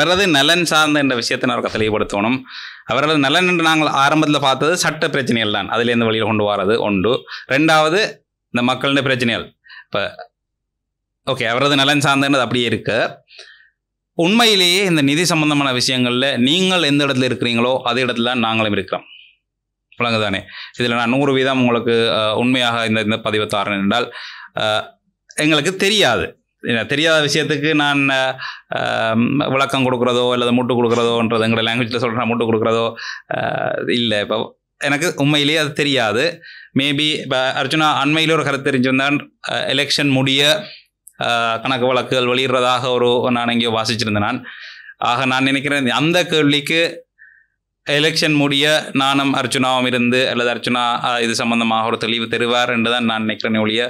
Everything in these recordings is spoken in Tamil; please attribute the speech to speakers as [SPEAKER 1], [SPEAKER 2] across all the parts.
[SPEAKER 1] அவரது நலன் சார்ந்த என்ற விஷயத்தை நாங்கள் தெளிவுபடுத்தணும் அவரது நலன் என்று நாங்கள் ஆரம்பத்தில் பார்த்தது சட்ட பிரச்சனைகள் தான் எந்த வழியில் கொண்டு வரது ஒன்று ரெண்டாவது இந்த மக்களுடைய பிரச்சனைகள் இப்போ ஓகே அவரது நலன் சார்ந்தது அப்படியே இருக்கு உண்மையிலேயே இந்த நிதி சம்பந்தமான விஷயங்களில் நீங்கள் எந்த இடத்துல இருக்கிறீங்களோ அதே இடத்துல தான் நாங்களும் இருக்கிறோம் தானே இதில் நான் நூறு வீதம் உங்களுக்கு உண்மையாக இந்த இந்த பதிவு தாரேன் என்றால் எங்களுக்கு தெரியாது தெரியாத விஷயத்துக்கு நான் விளக்கம் கொடுக்குறதோ அல்லது முட்டு கொடுக்குறதோன்றது எங்களை லாங்குவேஜில் சொல்கிறேன் முட்டு கொடுக்குறதோ இல்லை இப்போ எனக்கு உண்மையிலேயே அது தெரியாது மேபி இப்போ அர்ஜுனா அண்மையில் ஒரு கருத்து தெரிஞ்சிருந்தான் எலெக்ஷன் முடிய கணக்கு வழக்குகள் வெளியிடுறதாக ஒரு நான் இங்கே வாசிச்சிருந்தேன் நான் ஆக நான் நினைக்கிறேன் அந்த கேள்விக்கு எலெக்ஷன் முடிய நானும் அர்ஜுனாவும் இருந்து அல்லது அர்ச்சுனா இது சம்பந்தமாக ஒரு தெளிவு தருவார் என்று தான் நான் நினைக்கிறேன் ஒழிய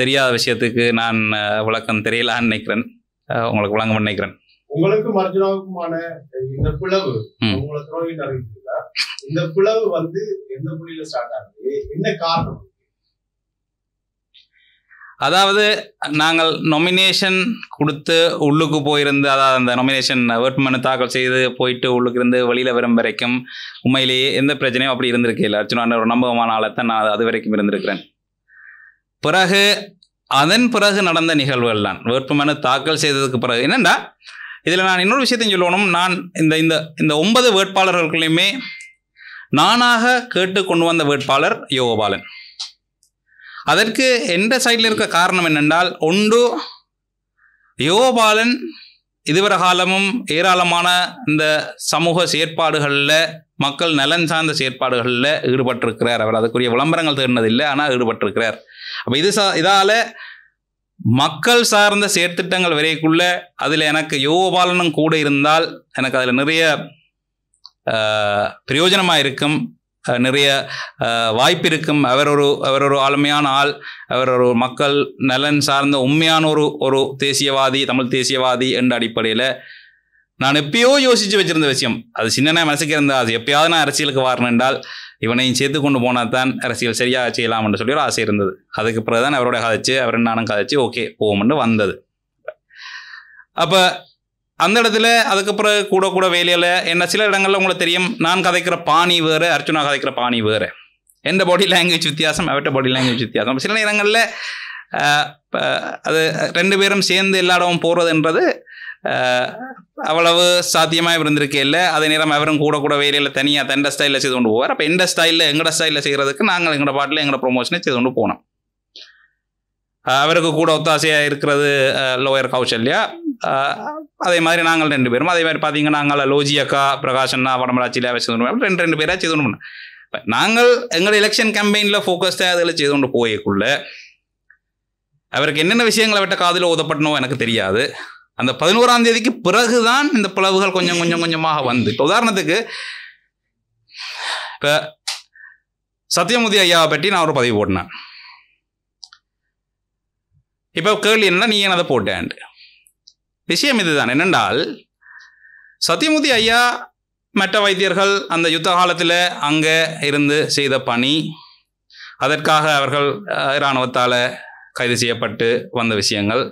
[SPEAKER 1] தெரியாத விஷயத்துக்கு நான் விளக்கம் தெரியலான்னு நினைக்கிறேன் உங்களுக்கு விளங்க நினைக்கிறேன் உங்களுக்கு அர்ஜுனாவுக்குமான இந்த பிளவு உங்களை இந்த பிளவு வந்து எந்த புள்ளியில ஸ்டார்ட் ஆகுது என்ன காரணம் அதாவது நாங்கள் நொமினேஷன் கொடுத்து உள்ளுக்கு போயிருந்து அதாவது அந்த நொமினேஷன் வேட்புமனு தாக்கல் செய்து போயிட்டு உள்ளுக்கு இருந்து வெளியில் வரும் வரைக்கும் உண்மையிலேயே எந்த பிரச்சனையும் அப்படி இருந்திருக்கு இல்லை அர்ச்சனா ஒரு நம்பகமான ஆளை தான் நான் அது வரைக்கும் இருந்திருக்கிறேன் பிறகு அதன் பிறகு நடந்த நிகழ்வுகள் தான் வேட்புமனு தாக்கல் செய்ததுக்கு பிறகு என்னென்னா இதில் நான் இன்னொரு விஷயத்தையும் சொல்லணும் நான் இந்த இந்த இந்த ஒன்பது வேட்பாளர்களுக்குள்ளேயுமே நானாக கேட்டு கொண்டு வந்த வேட்பாளர் யோகபாலன் அதற்கு எந்த சைடில் இருக்க காரணம் என்னென்றால் ஒன்று யோகபாலன் இதுவரை காலமும் ஏராளமான இந்த சமூக செயற்பாடுகளில் மக்கள் நலன் சார்ந்த செயற்பாடுகளில் ஈடுபட்டிருக்கிறார் அவர் அதுக்குரிய விளம்பரங்கள் தேடினதில்லை ஆனால் ஈடுபட்டிருக்கிறார் அப்போ இது சா இதால் மக்கள் சார்ந்த செயற்திட்டங்கள் வரைக்குள்ள அதில் எனக்கு யோகபாலனும் கூட இருந்தால் எனக்கு அதில் நிறைய பிரயோஜனமாக இருக்கும் நிறைய வாய்ப்பு இருக்கும் அவர் ஒரு அவர் ஒரு ஆளுமையான ஆள் அவர் ஒரு மக்கள் நலன் சார்ந்த உண்மையான ஒரு ஒரு தேசியவாதி தமிழ் தேசியவாதி என்ற அடிப்படையில் நான் எப்பயோ யோசிச்சு வச்சிருந்த விஷயம் அது சின்ன மனசுக்கு இருந்தால் அது எப்பயாவது நான் அரசியலுக்கு வரணும் என்றால் இவனையும் சேர்த்து கொண்டு போனால் தான் அரசியல் சரியாக என்று சொல்லி ஒரு ஆசை இருந்தது அதுக்கு பிறகு தான் அவரோட கதைச்சு அவர் நானும் கதைச்சு ஓகே போகும்னு வந்தது அப்போ அந்த இடத்துல அதுக்கப்புறம் கூட கூட வேலையில் என்ன சில இடங்களில் உங்களுக்கு தெரியும் நான் கதைக்கிற பாணி வேறு அர்ச்சுனா கதைக்கிற பாணி வேறு எந்த பாடி லாங்குவேஜ் வித்தியாசம் அவர்கிட்ட பாடி லாங்குவேஜ் வித்தியாசம் சில நேரங்களில் அது ரெண்டு பேரும் சேர்ந்து எல்லா இடமும் போகிறதுன்றது அவ்வளவு சாத்தியமாக இருந்திருக்கு இல்லை அதே நேரம் அவரும் கூட கூட வேலையில் தனியாக தண்ட ஸ்டைலில் செய்து கொண்டு போவார் அப்போ எந்த ஸ்டைலில் எங்களோட ஸ்டைலில் செய்கிறதுக்கு நாங்கள் எங்களோட பாட்டில் எங்களோட ப்ரொமோஷனை செய்து கொண்டு போனோம் அவருக்கு கூட ஒத்தாசையாக இருக்கிறது லோயர் கௌசல்யா அதே மாதிரி நாங்கள் ரெண்டு பேரும் அதே மாதிரி பார்த்தீங்கன்னா நாங்கள் லோஜி அக்கா பிரகாஷன்னா வடமராட்சியில் கொண்டு ரெண்டு ரெண்டு பேராக செய்து கொண்டு நாங்கள் எங்கள் எலெக்ஷன் கேம்பெயினில் ஃபோக்கஸ்டாக அதில் செய்து கொண்டு போயக்குள்ள அவருக்கு என்னென்ன விஷயங்களை விட்ட காதில் ஓதப்பட்டனோ எனக்கு தெரியாது அந்த பதினோராம் தேதிக்கு பிறகுதான் இந்த பிளவுகள் கொஞ்சம் கொஞ்சம் கொஞ்சமாக வந்து இப்போ உதாரணத்துக்கு இப்போ சத்தியமூர்த்தி ஐயாவை பற்றி நான் ஒரு பதிவு போட்டினேன் இப்போ கேள்வி என்ன நீ ஏன் அதை போட்டேன் விஷயம் இதுதான் என்னென்றால் சத்தியமூர்த்தி ஐயா மற்ற வைத்தியர்கள் அந்த யுத்த காலத்தில் அங்கே இருந்து செய்த பணி அதற்காக அவர்கள் இராணுவத்தால் கைது செய்யப்பட்டு வந்த விஷயங்கள்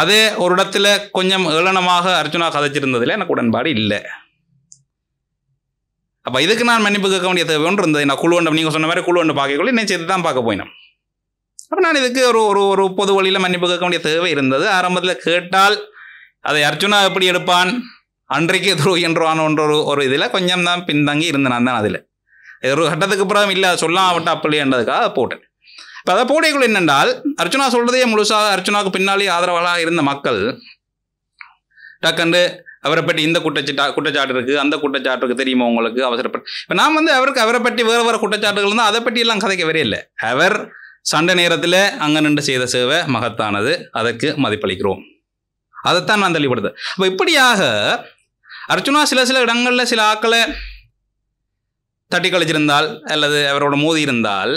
[SPEAKER 1] அதே ஒரு இடத்துல கொஞ்சம் ஏளனமாக அர்ஜுனா கதைச்சிருந்ததில் எனக்கு உடன்பாடு இல்லை அப்போ இதுக்கு நான் மன்னிப்பு கேட்க வேண்டிய தேவை ஒன்று இருந்தது நான் குழுவண்டம் நீங்கள் சொன்ன மாதிரி குழுவண்டு பார்க்கக்குள்ள என்ன செய்து தான் பார்க்க போயினோம் அப்போ நான் இதுக்கு ஒரு ஒரு ஒரு பொது வழியில் மன்னிப்பு கேட்க வேண்டிய தேவை இருந்தது ஆரம்பத்தில் கேட்டால் அதை அர்ஜுனா எப்படி எடுப்பான் அன்றைக்கு துருகின்றான் என்றுவானோன்ற ஒரு ஒரு இதில் கொஞ்சம் தான் பின்தங்கி இருந்தேன் நான் தான் அதில் ஒரு கட்டத்துக்கு பிறகு இல்லை சொல்லாம விட்டு அப்படின்றதுக்காக போட்டேன் இப்போ அதை குழு என்னென்றால் அர்ச்சனா சொல்கிறதே முழுசாக அர்ச்சனாவுக்கு பின்னாலே ஆதரவாளாக இருந்த மக்கள் டக்குன்னு அவரை பற்றி இந்த குற்றச்சா குற்றச்சாட்டு இருக்குது அந்த குற்றச்சாட்டு இருக்குது தெரியுமா உங்களுக்கு அவசரப்பட்டு இப்போ நான் வந்து அவருக்கு அவரை பற்றி வேறு வேறு குற்றச்சாட்டுகள் இருந்தால் அதை பற்றி எல்லாம் கதைக்கவே இல்லை அவர் சண்டை நேரத்தில் அங்கே நின்று செய்த சேவை மகத்தானது அதற்கு மதிப்பளிக்கிறோம் அதைத்தான் நான் தெளிவுபடுத்தேன் அப்போ இப்படியாக அர்ச்சனா சில சில இடங்களில் சில ஆக்களை தட்டி கழிச்சிருந்தால் அல்லது அவரோட மோதி இருந்தால்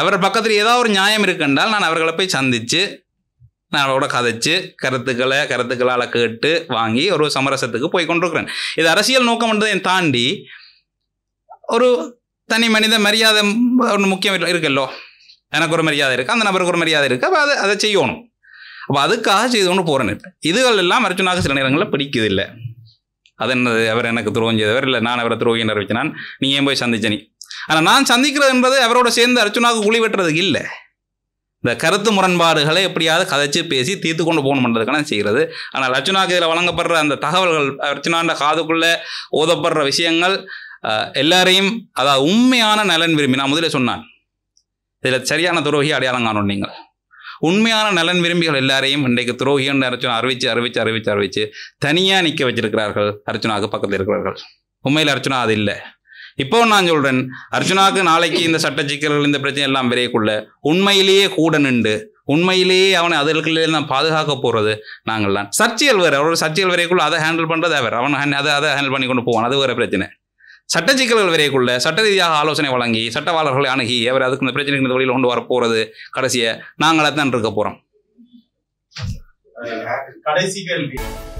[SPEAKER 1] அவர் பக்கத்தில் ஏதாவது ஒரு நியாயம் இருக்குன்றால் நான் அவர்களை போய் சந்தித்து நான் அவரோட கதைச்சு கருத்துக்களை கருத்துக்களால் கேட்டு வாங்கி ஒரு சமரசத்துக்கு போய் கொண்டிருக்கிறேன் இது அரசியல் நோக்கம்ன்றதை தாண்டி ஒரு தனி மனித மரியாதை ஒன்று முக்கியம் இருக்குல்லோ எனக்கு ஒரு மரியாதை இருக்குது அந்த நபருக்கு ஒரு மரியாதை இருக்குது அப்போ அதை அதை செய்யணும் அப்போ அதுக்காக செய்து கொண்டு போகிறேன்னு இதுகள் எல்லாம் அர்ஜுனாக சில நேரங்களில் பிடிக்குது இல்லை அது என்னது அவர் எனக்கு துரோகம் செய்தவர் இல்லை நான் அவரை துரோகினர் வச்சு நான் நீ ஏன் போய் சந்திச்சனி ஆனால் நான் சந்திக்கிறது என்பது அவரோட சேர்ந்து அர்ச்சுனாவுக்கு உளி வெட்டுறது இல்லை இந்த கருத்து முரண்பாடுகளை எப்படியாவது கதைச்சு பேசி தீர்த்து கொண்டு பண்ணுறதுக்கான செய்கிறது ஆனால் அர்ச்சுனாக்கு இதில் வழங்கப்படுற அந்த தகவல்கள் அர்ச்சுனாண்ட காதுக்குள்ளே ஓதப்படுற விஷயங்கள் எல்லாரையும் அதாவது உண்மையான நலன் விரும்பி நான் முதலே சொன்னான் இதில் சரியான துரோகி அடையாளம் காணும் நீங்கள் உண்மையான நலன் விரும்பிகள் எல்லாரையும் இன்றைக்கு துரோகின்னு அர்ச்சனா அறிவிச்சு அறிவிச்சு அறிவிச்சு அறிவிச்சு தனியாக நிற்க வச்சிருக்கிறார்கள் அர்ச்சனாவுக்கு பக்கத்தில் இருக்கிறார்கள் உண்மையில் அர்ச்சனா அது இல்லை இப்போ நான் சொல்றேன் அர்ஜுனாவுக்கு நாளைக்கு இந்த சட்ட சிக்கல்கள் இந்த பிரச்சனை எல்லாம் விரையக்குள்ள உண்மையிலேயே கூட நின்று உண்மையிலேயே அவனை அதற்குள்ளே நான் பாதுகாக்க போகிறது நாங்கள் தான் சர்ச்சையல் வேறு அவரோட சர்ச்சையல் வரைக்குள்ள அதை ஹேண்டில் பண்ணுறது அவர் அவன் அதை அதை ஹேண்டில் பண்ணி கொண்டு போவான் அது வேறு பிரச்சனை சட்ட சிக்கல்கள் வரைக்குள்ள சட்ட ரீதியாக ஆலோசனை வழங்கி சட்டவாளர்களை அணுகி அவர் அதுக்கு இந்த பிரச்சனைக்கு இந்த வழியில் கொண்டு வர போகிறது கடைசியை நாங்களாக தான் இருக்க போகிறோம் கடைசி கேள்வி